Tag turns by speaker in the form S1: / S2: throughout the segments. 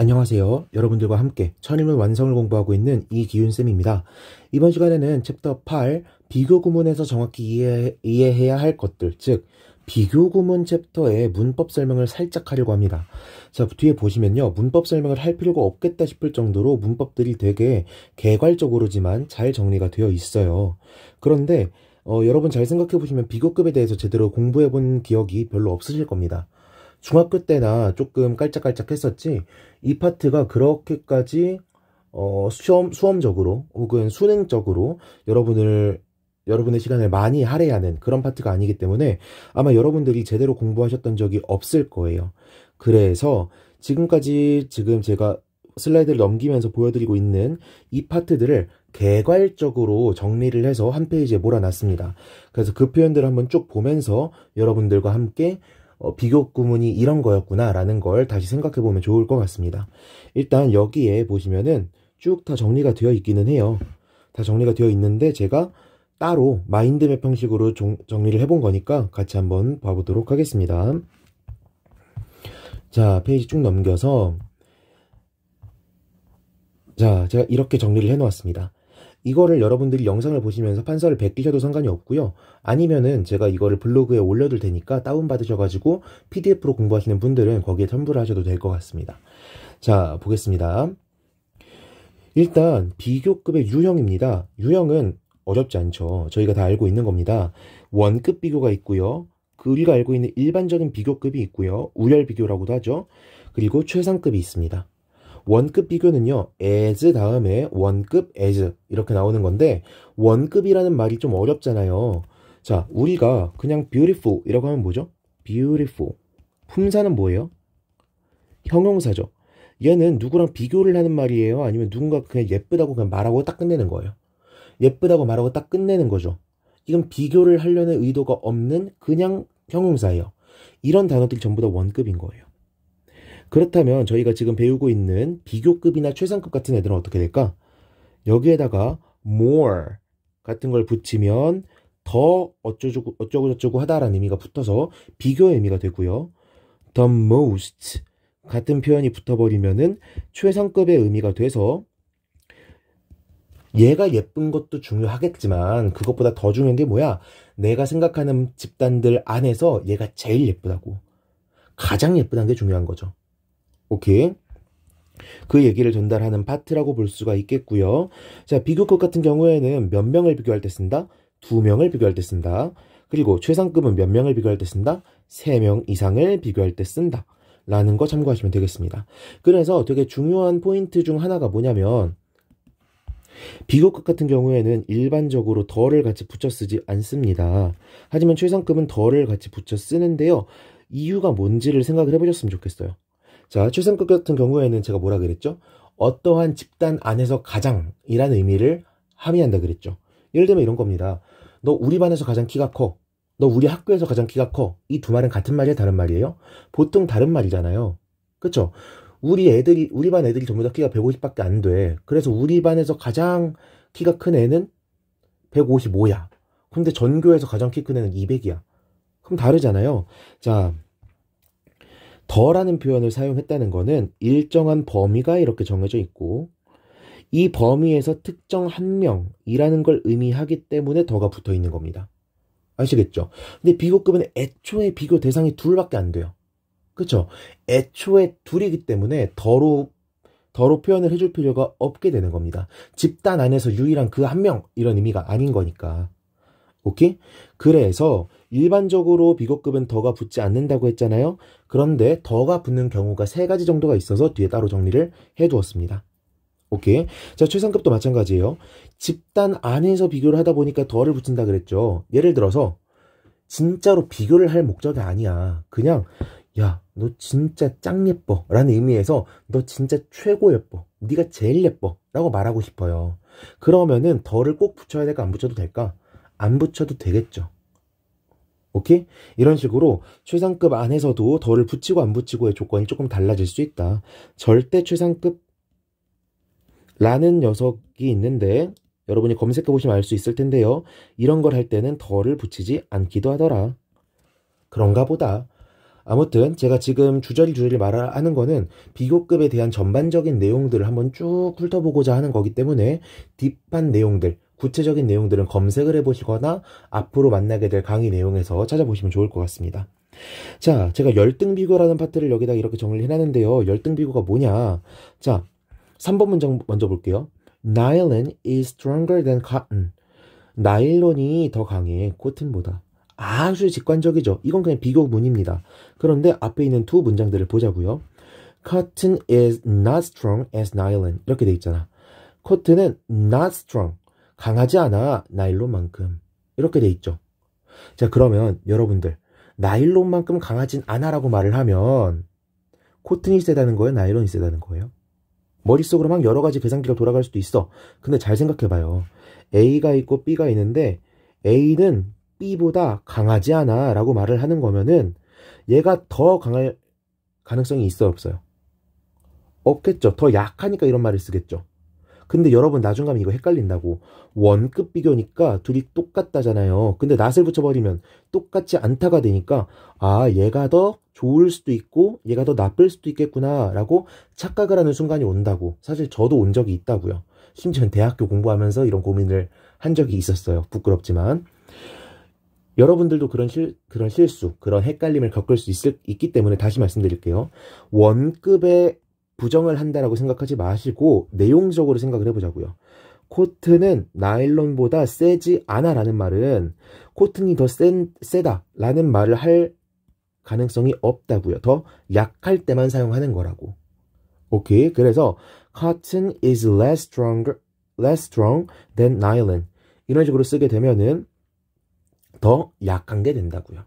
S1: 안녕하세요. 여러분들과 함께 천일문 완성을 공부하고 있는 이기윤쌤입니다. 이번 시간에는 챕터 8 비교 구문에서 정확히 이해, 이해해야 할 것들, 즉 비교 구문 챕터의 문법 설명을 살짝 하려고 합니다. 자, 뒤에 보시면요. 문법 설명을 할 필요가 없겠다 싶을 정도로 문법들이 되게 개괄적으로지만 잘 정리가 되어 있어요. 그런데 어, 여러분 잘 생각해 보시면 비교급에 대해서 제대로 공부해 본 기억이 별로 없으실 겁니다. 중학교 때나 조금 깔짝깔짝 했었지 이 파트가 그렇게까지 어, 수험, 수험적으로 혹은 수능적으로 여러분을 여러분의 시간을 많이 할애하는 그런 파트가 아니기 때문에 아마 여러분들이 제대로 공부하셨던 적이 없을 거예요. 그래서 지금까지 지금 제가 슬라이드를 넘기면서 보여드리고 있는 이 파트들을 개괄적으로 정리를 해서 한 페이지에 몰아놨습니다. 그래서 그 표현들을 한번 쭉 보면서 여러분들과 함께 어, 비교 구문이 이런 거였구나라는 걸 다시 생각해 보면 좋을 것 같습니다. 일단 여기에 보시면은 쭉 다 정리가 되어 있기는 해요. 다 정리가 되어 있는데 제가 따로 마인드맵 형식으로 종, 정리를 해본 거니까 같이 한번 봐보도록 하겠습니다. 자, 페이지 쭉 넘겨서 자, 제가 이렇게 정리를 해놓았습니다. 이거를 여러분들이 영상을 보시면서 판서를 베끼셔도 상관이 없고요. 아니면은 제가 이거를 블로그에 올려둘 테니까 다운받으셔가지고 PDF로 공부하시는 분들은 거기에 첨부를 하셔도 될 것 같습니다. 자, 보겠습니다. 일단 비교급의 유형입니다. 유형은 어렵지 않죠. 저희가 다 알고 있는 겁니다. 원급 비교가 있고요. 그 우리가 알고 있는 일반적인 비교급이 있고요. 우열 비교라고도 하죠. 그리고 최상급이 있습니다. 원급 비교는요, as 다음에 원급 as 이렇게 나오는 건데 원급이라는 말이 좀 어렵잖아요. 자, 우리가 그냥 beautiful 이라고 하면 뭐죠? beautiful. 품사는 뭐예요? 형용사죠. 얘는 누구랑 비교를 하는 말이에요? 아니면 누군가 그냥 예쁘다고 그냥 말하고 딱 끝내는 거예요? 예쁘다고 말하고 딱 끝내는 거죠. 이건 비교를 하려는 의도가 없는 그냥 형용사예요. 이런 단어들이 전부 다 원급인 거예요. 그렇다면 저희가 지금 배우고 있는 비교급이나 최상급 같은 애들은 어떻게 될까? 여기에다가 more 같은 걸 붙이면 더 어쩌고 어쩌고 저쩌고 하다라는 의미가 붙어서 비교의 의미가 되고요. the most 같은 표현이 붙어버리면은 최상급의 의미가 돼서 얘가 예쁜 것도 중요하겠지만 그것보다 더 중요한 게 뭐야? 내가 생각하는 집단들 안에서 얘가 제일 예쁘다고 가장 예쁘다는 게 중요한 거죠. 오케이. 그 얘기를 전달하는 파트라고 볼 수가 있겠고요. 자, 비교급 같은 경우에는 몇 명을 비교할 때 쓴다? 두 명을 비교할 때 쓴다. 그리고 최상급은 몇 명을 비교할 때 쓴다? 세 명 이상을 비교할 때 쓴다. 라는 거 참고하시면 되겠습니다. 그래서 되게 중요한 포인트 중 하나가 뭐냐면 비교급 같은 경우에는 일반적으로 덜을 같이 붙여 쓰지 않습니다. 하지만 최상급은 덜을 같이 붙여 쓰는데요. 이유가 뭔지를 생각을 해보셨으면 좋겠어요. 자, 출산급 같은 경우에는 제가 뭐라 그랬죠? 어떠한 집단 안에서 가장이라는 의미를 함의한다 그랬죠. 예를 들면 이런 겁니다. 너 우리 반에서 가장 키가 커. 너 우리 학교에서 가장 키가 커. 이 두 말은 같은 말이에요? 다른 말이에요? 보통 다른 말이잖아요. 그쵸? 우리 애들이, 우리 반 애들이 전부 다 키가 150밖에 안 돼. 그래서 우리 반에서 가장 키가 큰 애는 155야. 근데 전교에서 가장 키 큰 애는 200이야. 그럼 다르잖아요. 자, 더라는 표현을 사용했다는 것은 일정한 범위가 이렇게 정해져 있고 이 범위에서 특정 한 명이라는 걸 의미하기 때문에 더가 붙어 있는 겁니다. 아시겠죠? 근데 비교급은 애초에 비교 대상이 둘밖에 안 돼요. 그렇죠? 애초에 둘이기 때문에 더로 더로 표현을 해줄 필요가 없게 되는 겁니다. 집단 안에서 유일한 그 한 명 이런 의미가 아닌 거니까. 오케이? 그래서 일반적으로 비고급은 더가 붙지 않는다고 했잖아요. 그런데 더가 붙는 경우가 세 가지 정도가 있어서 뒤에 따로 정리를 해두었습니다. 오케이. 자, 최상급도 마찬가지예요. 집단 안에서 비교를 하다 보니까 더를 붙인다 그랬죠. 예를 들어서 진짜로 비교를 할 목적이 아니야. 그냥 야, 너 진짜 짱 예뻐. 라는 의미에서 너 진짜 최고 예뻐. 네가 제일 예뻐. 라고 말하고 싶어요. 그러면은 더를 꼭 붙여야 될까 안 붙여도 될까? 안 붙여도 되겠죠. 오케이? 이런 식으로 최상급 안에서도 덜을 붙이고 안 붙이고의 조건이 조금 달라질 수 있다. 절대 최상급라는 녀석이 있는데 여러분이 검색해 보시면 알 수 있을 텐데요. 이런 걸 할 때는 덜을 붙이지 않기도 하더라. 그런가 보다. 아무튼 제가 지금 주저리주저리 말하는 거는 비교급에 대한 전반적인 내용들을 한번 쭉 훑어보고자 하는 거기 때문에 딥한 내용들, 구체적인 내용들은 검색을 해보시거나 앞으로 만나게 될 강의 내용에서 찾아보시면 좋을 것 같습니다. 자, 제가 열등 비교라는 파트를 여기다 이렇게 정리해 를 놨는데요. 열등 비교가 뭐냐? 자, 3번 문장 먼저 볼게요. Nylon is stronger than cotton. 나일론이 더 강해 코튼보다. 아주 직관적이죠. 이건 그냥 비교문입니다. 그런데 앞에 있는 두 문장들을 보자고요. Cotton is not strong as nylon. 이렇게 돼 있잖아. 코튼은 not strong. 강하지 않아 나일론만큼 이렇게 돼 있죠. 자 그러면 여러분들 나일론만큼 강하진 않아라고 말을 하면 코튼이 세다는 거예요, 나일론이 세다는 거예요? 머릿속으로 막 여러 가지 계산기가 돌아갈 수도 있어. 근데 잘 생각해봐요. A가 있고 B가 있는데 A는 B보다 강하지 않아 라고 말을 하는 거면은 얘가 더 강할 가능성이 있어 없어요? 없겠죠. 더 약하니까 이런 말을 쓰겠죠. 근데 여러분 나중 가면 이거 헷갈린다고. 원급 비교니까 둘이 똑같다잖아요. 근데 낫을 붙여버리면 똑같지 않다가 되니까 아 얘가 더 좋을 수도 있고 얘가 더 나쁠 수도 있겠구나라고 착각을 하는 순간이 온다고. 사실 저도 온 적이 있다고요. 심지어 는 대학교 공부하면서 이런 고민을 한 적이 있었어요. 부끄럽지만. 여러분들도 그런 실, 그런 실수, 그런 헷갈림을 겪을 수있 있기 때문에 다시 말씀드릴게요. 원급의 부정을 한다라고 생각하지 마시고 내용적으로 생각을 해보자고요. 코트는 나일론보다 세지 않아라는 말은 코튼이 더 센, 세다라는 말을 할 가능성이 없다고요. 더 약할 때만 사용하는 거라고. 오케이. 그래서 cotton is less strong e r less strong than nylon 이런 식으로 쓰게 되면은 더 약한 게 된다고요.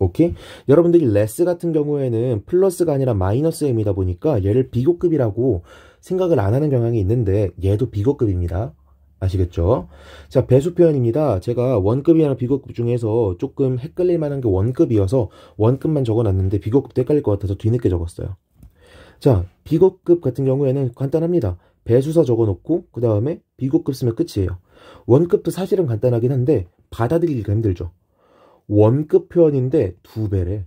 S1: 오케이? 여러분들이 레스 같은 경우에는 플러스가 아니라 마이너스 M이다 보니까 얘를 비교급이라고 생각을 안 하는 경향이 있는데 얘도 비교급입니다. 아시겠죠? 자, 배수 표현입니다. 제가 원급이나 비교급 중에서 조금 헷갈릴 만한 게 원급이어서 원급만 적어놨는데 비교급도 헷갈릴 것 같아서 뒤늦게 적었어요. 자, 비교급 같은 경우에는 간단합니다. 배수사 적어놓고 그 다음에 비교급 쓰면 끝이에요. 원급도 사실은 간단하긴 한데 받아들이기가 힘들죠. 원급 표현인데 두 배래.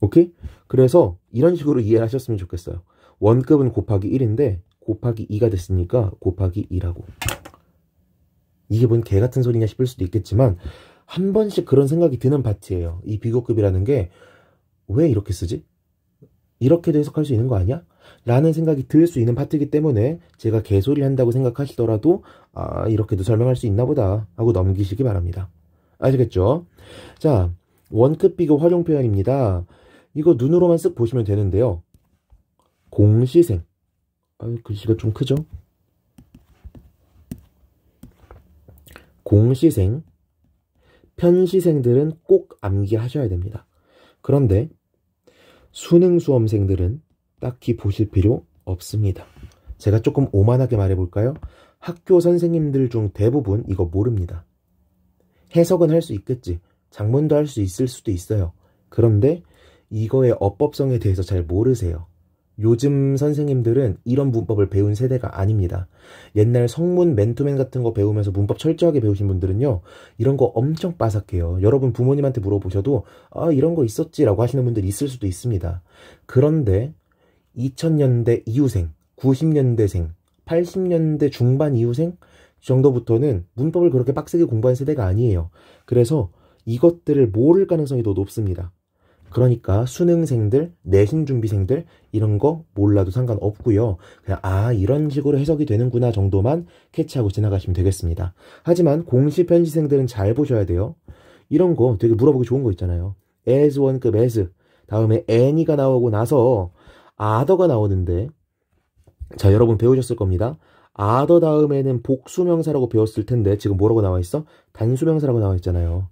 S1: 오케이? 그래서 이런 식으로 이해 하셨으면 좋겠어요. 원급은 곱하기 1인데 곱하기 2가 됐으니까 곱하기 2라고. 이게 뭔 개 같은 소리냐 싶을 수도 있겠지만 한 번씩 그런 생각이 드는 파트예요. 이 비교급이라는 게 왜 이렇게 쓰지? 이렇게도 해석할 수 있는 거 아니야? 라는 생각이 들 수 있는 파트이기 때문에 제가 개소리 한다고 생각하시더라도 아 이렇게도 설명할 수 있나 보다 하고 넘기시기 바랍니다. 아시겠죠? 자, 원급 비교 활용 표현입니다. 이거 눈으로만 쓱 보시면 되는데요. 공시생. 아, 글씨가 좀 크죠? 공시생, 편시생들은 꼭 암기하셔야 됩니다. 그런데 수능 수험생들은 딱히 보실 필요 없습니다. 제가 조금 오만하게 말해볼까요? 학교 선생님들 중 대부분 이거 모릅니다. 해석은 할 수 있겠지. 장문도 할 수 있을 수도 있어요. 그런데 이거의 어법성에 대해서 잘 모르세요. 요즘 선생님들은 이런 문법을 배운 세대가 아닙니다. 옛날 성문 맨투맨 같은 거 배우면서 문법 철저하게 배우신 분들은요, 이런 거 엄청 빠삭해요. 여러분 부모님한테 물어보셔도, 아, 이런 거 있었지 라고 하시는 분들 있을 수도 있습니다. 그런데 2000년대 이후생, 90년대생, 80년대 중반 이후생, 정도부터는 문법을 그렇게 빡세게 공부한 세대가 아니에요. 그래서 이것들을 모를 가능성이 더 높습니다. 그러니까 수능생들, 내신 준비생들 이런 거 몰라도 상관없고요. 그냥 아 이런 식으로 해석이 되는구나 정도만 캐치하고 지나가시면 되겠습니다. 하지만 공시 편시생들은 잘 보셔야 돼요. 이런 거 되게 물어보기 좋은 거 있잖아요. as 원급 as 다음에 any가 나오고 나서 아더가 나오는데 자 여러분 배우셨을 겁니다. 아더 다음에는 복수명사라고 배웠을 텐데 지금 뭐라고 나와 있어? 단수명사라고 나와 있잖아요.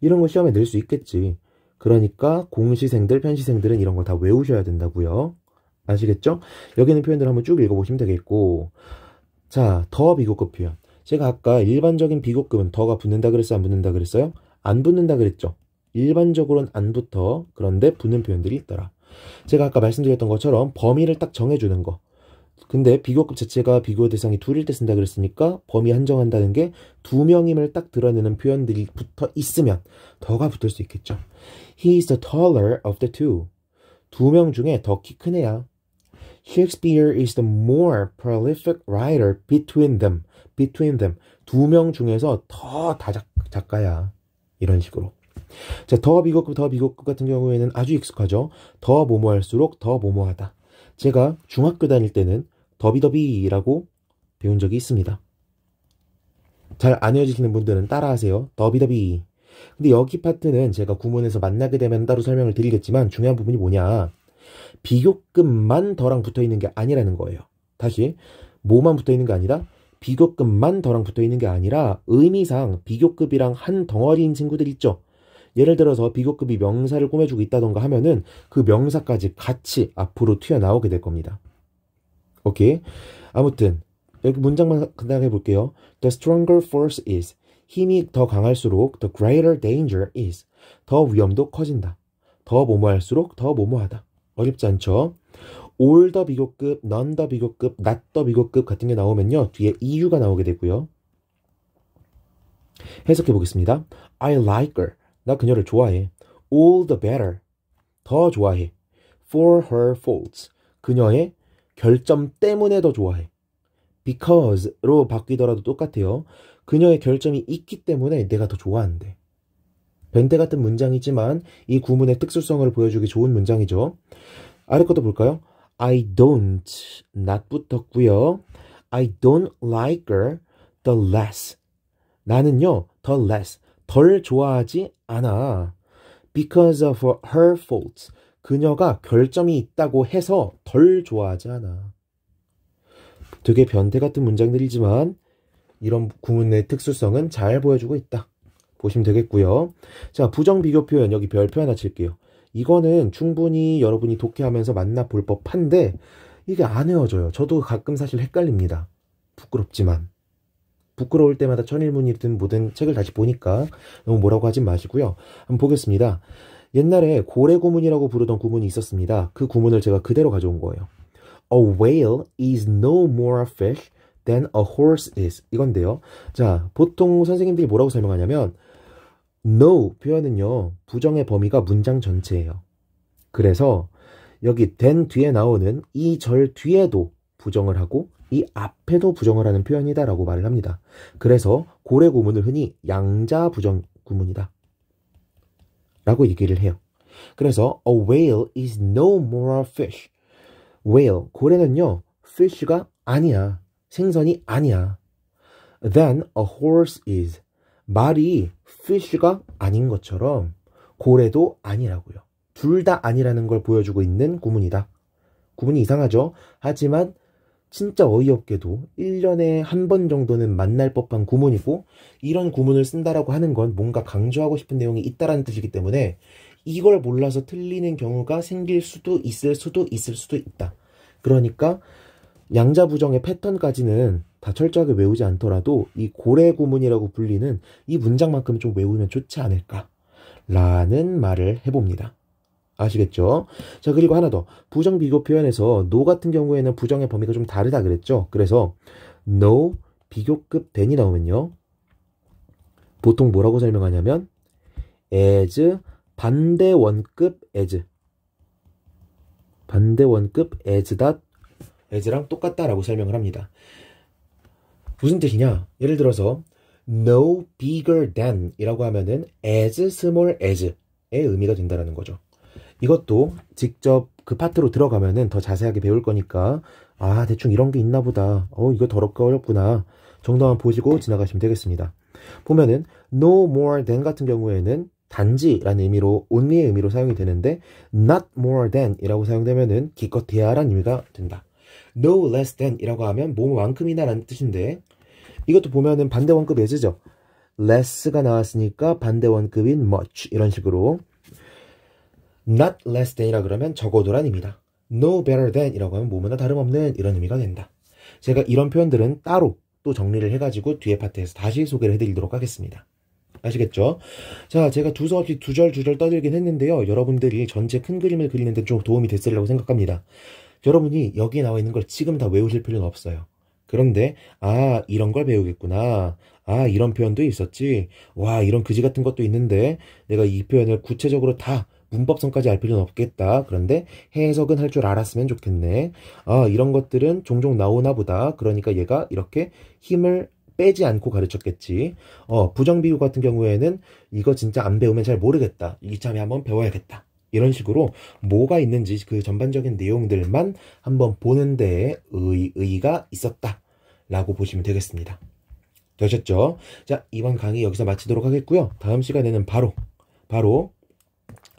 S1: 이런 거 시험에 낼 수 있겠지. 그러니까 공시생들, 편시생들은 이런 걸 다 외우셔야 된다고요. 아시겠죠? 여기 있는 표현들 한번 쭉 읽어보시면 되겠고 자, 더 비교급 표현. 제가 아까 일반적인 비교급은 더가 붙는다 그랬어요? 안 붙는다 그랬어요? 안 붙는다 그랬죠? 일반적으로는 안 붙어. 그런데 붙는 표현들이 있더라. 제가 아까 말씀드렸던 것처럼 범위를 딱 정해주는 거. 근데 비교급 자체가 비교 대상이 둘일 때 쓴다 그랬으니까 범위 한정한다는 게 두 명임을 딱 드러내는 표현들이 붙어 있으면 더가 붙을 수 있겠죠. He is the taller of the two. 두 명 중에 더 키 큰 애야. Shakespeare is the more prolific writer between them. between them. 두 명 중에서 더 다작, 작가야. 이런 식으로. 자, 더 비교급, 더 비교급 같은 경우에는 아주 익숙하죠. 더 뭐뭐할수록 더 뭐뭐하다. 제가 중학교 다닐 때는 더비더비라고 배운 적이 있습니다. 잘안 헤어지시는 분들은 따라하세요. 더비더비. 근데 여기 파트는 제가 구문에서 만나게 되면 따로 설명을 드리겠지만 중요한 부분이 뭐냐. 비교급만 더랑 붙어 있는 게 아니라는 거예요. 다시 뭐만 붙어 있는 게 아니라 비교급만 더랑 붙어 있는 게 아니라 의미상 비교급이랑 한 덩어리인 친구들 있죠. 예를 들어서 비교급이 명사를 꾸며주고 있다던가 하면은 그 명사까지 같이 앞으로 튀어나오게 될 겁니다. 오케이. 아무튼 여기 문장만 간단하게 해볼게요. The stronger force is 힘이 더 강할수록 the greater danger is 더 위험도 커진다. 더 모모할수록 더 모모하다. 어렵지 않죠? all 더 비교급, none 더 비교급, not 더 비교급 같은 게 나오면요. 뒤에 이유가 나오게 되고요. 해석해 보겠습니다. I like her. 나 그녀를 좋아해. All the better. 더 좋아해. For her faults. 그녀의 결점 때문에 더 좋아해. Because로 바뀌더라도 똑같아요. 그녀의 결점이 있기 때문에 내가 더 좋아하는데. 변태 같은 문장이지만 이 구문의 특수성을 보여주기 좋은 문장이죠. 아래 것도 볼까요? I don't not 붙었고요. I don't like her the less. 나는요, the less. 덜 좋아하지 않아. Because of her faults. 그녀가 결점이 있다고 해서 덜 좋아하지 않아. 되게 변태 같은 문장들이지만 이런 구문의 특수성은 잘 보여주고 있다. 보시면 되겠고요. 자, 부정 비교 표현 여기 별표 하나 칠게요. 이거는 충분히 여러분이 독해하면서 만나볼 법한데 이게 안 외워져요. 저도 가끔 사실 헷갈립니다. 부끄럽지만. 부끄러울 때마다 천일문이든 뭐든 책을 다시 보니까 너무 뭐라고 하진 마시고요. 한번 보겠습니다. 옛날에 고래 구문이라고 부르던 구문이 있었습니다. 그 구문을 제가 그대로 가져온 거예요. A whale is no more a fish than a horse is. 이건데요. 자, 보통 선생님들이 뭐라고 설명하냐면 no 표현은요. 부정의 범위가 문장 전체예요. 그래서 여기 than 뒤에 나오는 이 절 뒤에도 부정을 하고 이 앞에도 부정을 하는 표현이다라고 말을 합니다. 그래서 고래 구문을 흔히 양자 부정 구문이다. 라고 얘기를 해요. 그래서 a whale is no more a fish. whale, 고래는요, fish가 아니야. 생선이 아니야. than a horse is. 말이 fish가 아닌 것처럼 고래도 아니라고요. 둘 다 아니라는 걸 보여주고 있는 구문이다. 구문이 이상하죠? 하지만 진짜 어이없게도 1년에 한 번 정도는 만날 법한 구문이고 이런 구문을 쓴다라고 하는 건 뭔가 강조하고 싶은 내용이 있다라는 뜻이기 때문에 이걸 몰라서 틀리는 경우가 생길 수도 있을 수도 있을 수도 있다. 그러니까 양자부정의 패턴까지는 다 철저하게 외우지 않더라도 이 고래 구문이라고 불리는 이 문장만큼 좀 외우면 좋지 않을까라는 말을 해봅니다. 아시겠죠? 자, 그리고 하나 더. 부정 비교 표현에서 no 같은 경우에는 부정의 범위가 좀 다르다 그랬죠? 그래서 no 비교급 then이 나오면요. 보통 뭐라고 설명하냐면 as 반대원급 as 반대원급 as다 as랑 똑같다라고 설명을 합니다. 무슨 뜻이냐? 예를 들어서 no bigger than 이라고 하면은 as small as의 의미가 된다라는 거죠. 이것도 직접 그 파트로 들어가면은 더 자세하게 배울 거니까 아 대충 이런 게 있나 보다 어 이거 더럽게 어렵구나 정도만 보시고 네. 지나가시면 되겠습니다 보면은 no more than 같은 경우에는 단지라는 의미로 only의 의미로 사용이 되는데 not more than 이라고 사용되면은 기껏해야 라는 의미가 된다 no less than 이라고 하면 몸만큼이나 라는 뜻인데 이것도 보면은 반대 원급 예제죠 less가 나왔으니까 반대 원급인 much 이런 식으로 not less than이라 그러면 적어도란입니다. no better than이라고 하면 뭐보다 다름없는 이런 의미가 된다. 제가 이런 표현들은 따로 또 정리를 해가지고 뒤에 파트에서 다시 소개를 해드리도록 하겠습니다. 아시겠죠? 자, 제가 두서없이 두절 두절 떠들긴 했는데요. 여러분들이 전체 큰 그림을 그리는데 좀 도움이 됐으리라고 생각합니다. 여러분이 여기 나와 있는 걸 지금 다 외우실 필요는 없어요. 그런데 아 이런 걸 배우겠구나 아 이런 표현도 있었지 와 이런 그지 같은 것도 있는데 내가 이 표현을 구체적으로 다 문법성까지 알 필요는 없겠다. 그런데 해석은 할 줄 알았으면 좋겠네. 아, 이런 것들은 종종 나오나 보다. 그러니까 얘가 이렇게 힘을 빼지 않고 가르쳤겠지. 어, 부정비유 같은 경우에는 이거 진짜 안 배우면 잘 모르겠다. 이참에 한번 배워야겠다. 이런 식으로 뭐가 있는지 그 전반적인 내용들만 한번 보는 데에 의, 의의가 있었다. 라고 보시면 되겠습니다. 되셨죠? 자, 이번 강의 여기서 마치도록 하겠고요. 다음 시간에는 바로, 바로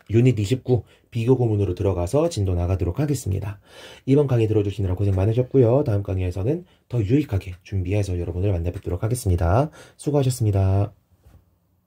S1: 유닛 29 비교 고문으로 들어가서 진도 나가도록 하겠습니다. 이번 강의 들어주시느라 고생 많으셨고요. 다음 강의에서는 더 유익하게 준비해서 여러분을 만나 뵙도록 하겠습니다. 수고하셨습니다.